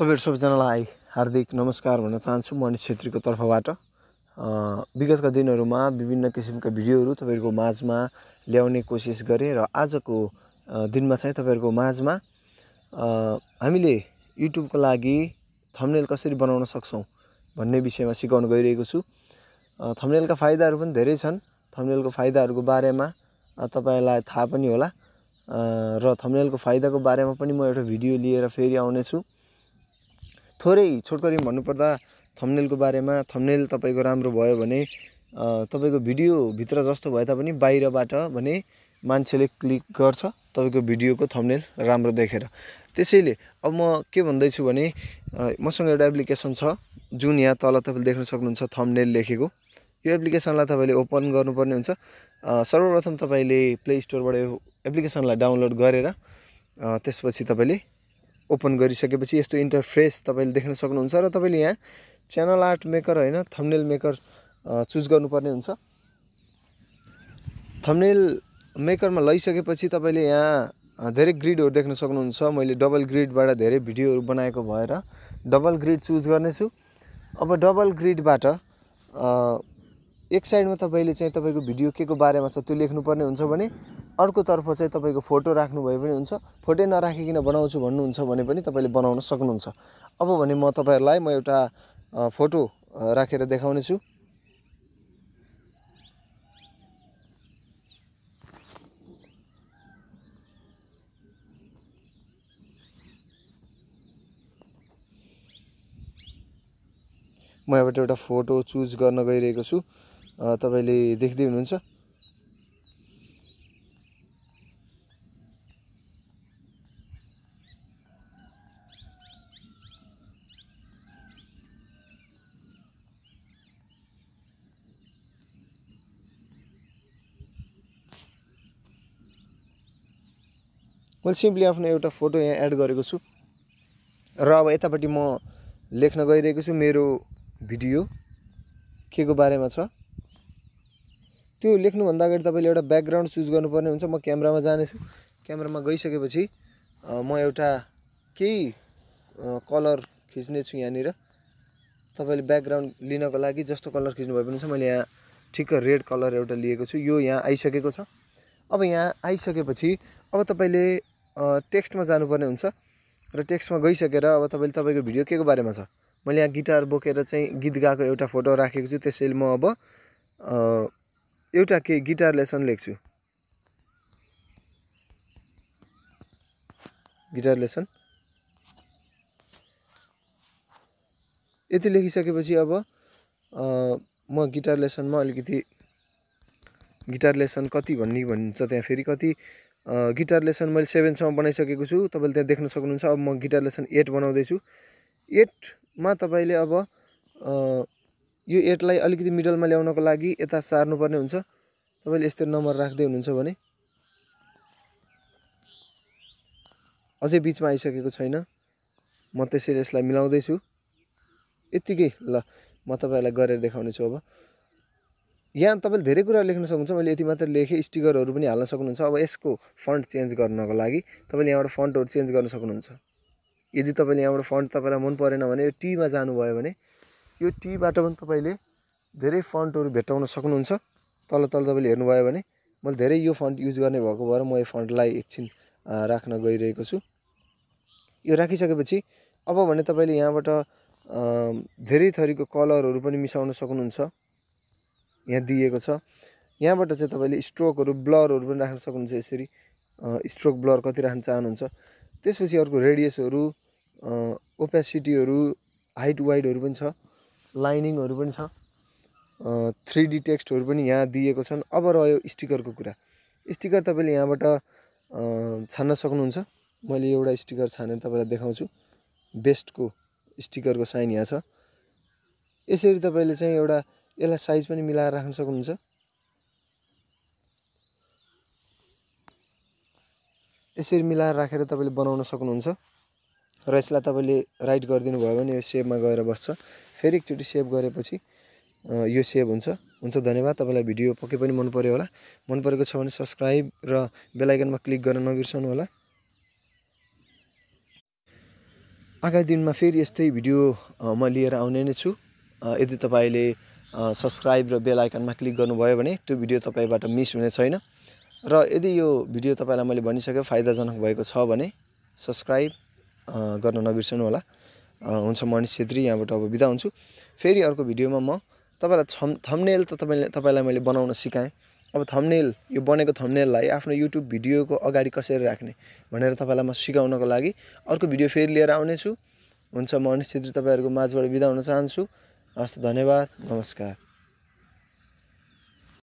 तपाईँहरू सबैजनालाई हार्दिक नमस्कार भन्न चाहन्छु म अनिश छेत्रीको तर्फबाट विगतका दिनहरूमा विभिन्न किसिमका भिडियोहरू तपाईँहरूको माझमा ल्याउने कोसिस गरेँ र आजको दिनमा चाहिँ तपाईँहरूको माझमा हामीले युट्युबको लागि थम्नेल कसरी बनाउन सक्छौँ भन्ने विषयमा सिकाउन गइरहेको छु थम्नेलका फाइदाहरू पनि धेरै छन् थम्नेलको फाइदाहरूको बारेमा तपाईँलाई थाहा पनि होला र थम्नेलको फाइदाको बारेमा पनि म एउटा भिडियो लिएर फेरि आउनेछु थोरै छोटकरी भन्नुपर्दा थम्नेलको बारेमा थम्नेल तपाईँको राम्रो भयो भने तपाईँको भिडियोभित्र जस्तो भए तापनि बाहिरबाट भने मान्छेले क्लिक गर्छ तपाईँको भिडियोको थम्नेल राम्रो देखेर त्यसैले अब म के भन्दैछु भने मसँग एउटा एप्लिकेसन छ जुन यहाँ तल तपाईँले देख्न सक्नुहुन्छ थम्नेल लेखेको यो एप्लिकेसनलाई तपाईँले ओपन गर्नुपर्ने हुन्छ सर्वप्रथम तपाईँले प्ले स्टोरबाट यो एप्लिकेसनलाई डाउनलोड गरेर त्यसपछि तपाईँले ओपन गरिसकेपछि यस्तो इन्टरफ्रेस तपाईँले देख्न सक्नुहुन्छ र तपाईँले यहाँ च्यानल आर्ट मेकर होइन थम्नेल मेकर चुज गर्नुपर्ने हुन्छ थम्नेल मेकरमा लैसकेपछि तपाईँले यहाँ धेरै ग्रिडहरू देख्न सक्नुहुन्छ मैले डबल ग्रिडबाट धेरै भिडियोहरू बनाएको भएर डबल ग्रिड चुज गर्नेछु अब डबल ग्रिडबाट एक साइडमा तपाईँले चाहिँ तपाईँको भिडियो के को बारेमा छ त्यो लेख्नुपर्ने हुन्छ भने अर्कोतर्फ चाहिँ तपाईँको फोटो राख्नुभयो पनि हुन्छ फोटो नराखिकन बनाउँछु भन्नुहुन्छ भने पनि तपाईँले बनाउन सक्नुहुन्छ अब भने म तपाईँहरूलाई म एउटा फोटो राखेर देखाउनेछु म यहाँबाट एउटा फोटो चुज गर्न गइरहेको छु तपाईँले देख्दै हुनुहुन्छ मैले सिम्पली आफ्नो एउटा फोटो यहाँ एड गरेको छु र अब यतापट्टि म लेख्न गइरहेको छु मेरो भिडियो के को बारेमा छ त्यो लेख्नुभन्दा अगाडि तपाईँले एउटा ब्याकग्राउन्ड चुज गर्नुपर्ने हुन्छ म क्यामेरामा जानेछु क्यामेरामा गइसकेपछि म एउटा केही कलर खिच्नेछु यहाँनिर तपाईँले ब्याकग्राउन्ड लिनको लागि जस्तो कलर खिच्नु भए पनि छ मैले यहाँ ठिक्क रेड कलर एउटा लिएको छु यो यहाँ आइसकेको छ अब यहाँ आइसकेपछि अब तपाईँले टेक्स्टमा जानुपर्ने हुन्छ र टेक्स्टमा गइसकेर अब तपाईँले तपाईँको भिडियो के को बारेमा छ मैले यहाँ गिटार बोकेर चाहिँ गीत गाएको एउटा फोटो राखेको छु त्यसैले म अब एउटा के गिटार लेसन लेख्छु गिटार लेसन यति लेखिसकेपछि अब म गिटार लेसनमा अलिकति गिटार लेसन कति भन्ने भन्छ त्यहाँ फेरि कति गिटार लेसन मैले सेभेनसम्म बनाइसकेको छु तपाईँले त्यहाँ देख्न सक्नुहुन्छ अब म गिटार लेसन एट बनाउँदैछु एटमा तपाईँले अब यो एटलाई अलिकति मिडलमा ल्याउनको लागि यता सार्नुपर्ने हुन्छ तपाईँले यस्तो नम्बर राख्दै हुनुहुन्छ भने अझै बिचमा आइसकेको छैन म त्यसैले यसलाई मिलाउँदैछु यत्तिकै ल म तपाईँहरूलाई गरेर देखाउनेछु अब यहाँ तपाईँले धेरै कुरा लेख्न सक्नुहुन्छ मैले यति मात्र लेखेँ स्टिकरहरू पनि हाल्न सक्नुहुन्छ अब यसको फन्ट चेन्ज गर्नको लागि तपाईँले यहाँबाट फन्टहरू चेन्ज गर्न सक्नुहुन्छ यदि तपाईँले यहाँबाट फन्ट तपाईँलाई मन परेन भने यो टीमा जानुभयो भने यो टीबाट पनि तपाईँले धेरै फन्टहरू भेटाउन सक्नुहुन्छ तल तल तपाईँले हेर्नुभयो भने मैले धेरै यो फन्ट युज गर्ने भएको भएर म यो फन्टलाई एकछिन राख्न गइरहेको छु यो राखिसकेपछि अब भने तपाईँले यहाँबाट धेरै थरीको कलरहरू पनि मिसाउन सक्नुहुन्छ यहाँ दिएको छ यहाँबाट चाहिँ तपाईँले स्ट्रोकहरू ब्लरहरू पनि राख्न सक्नुहुन्छ यसरी स्ट्रोक ब्लर कति राख्न चाहनुहुन्छ त्यसपछि अर्को रेडियसहरू ओपेसिटीहरू हाइट वाइडहरू पनि छ लाइनिङहरू पनि छ थ्री डी टेक्स्टहरू पनि यहाँ दिएको छन् अब रह्यो स्टिकरको कुरा स्टिकर तपाईँले यहाँबाट छान्न सक्नुहुन्छ मैले एउटा स्टिकर छानेर तपाईँलाई देखाउँछु बेस्टको स्टिकरको साइन यहाँ छ यसरी तपाईँले चाहिँ एउटा यसलाई साइज पनि मिलाएर राख्न सक्नुहुन्छ यसरी मिलाएर राखेर तपाईँले बनाउन सक्नुहुन्छ र यसलाई तपाईँले राइट गरिदिनु भयो भने यो सेपमा गएर बस्छ फेरि एकचोटि सेभ गरेपछि यो सेभ हुन्छ हुन्छ धन्यवाद तपाईँलाई भिडियो पक्कै पनि मन पऱ्यो होला मन परेको छ भने सब्सक्राइब र बेलायकनमा क्लिक गर्न नबिर्सनु होला आगामी दिनमा फेरि यस्तै भिडियो म लिएर आउने नै छु यदि तपाईँले सब्सक्राइब र बेल आइकनमा क्लिक गर्नुभयो भने त्यो भिडियो तपाईँबाट मिस हुने छैन र यदि यो भिडियो तपाईँलाई मैले भनिसकेँ फाइदाजनक भएको छ भने सब्सक्राइब गर्न नबिर्सनु होला हुन्छ म अनिश छेत्री यहाँबाट अब बिदा हुन्छु फेरि अर्को भिडियोमा म तपाईँलाई थम थम्नेल त तपाईँले तपाईँलाई मैले बनाउन सिकाएँ अब थम्नेल यो बनेको थम्नेललाई आफ्नो युट्युब भिडियोको अगाडि कसरी राख्ने भनेर तपाईँलाई म सिकाउनको लागि अर्को भिडियो फेरि लिएर आउनेछु हुन्छ म छेत्री तपाईँहरूको माझबाट बिदा हुन चाहन्छु हस् धन्यवाद नमस्कार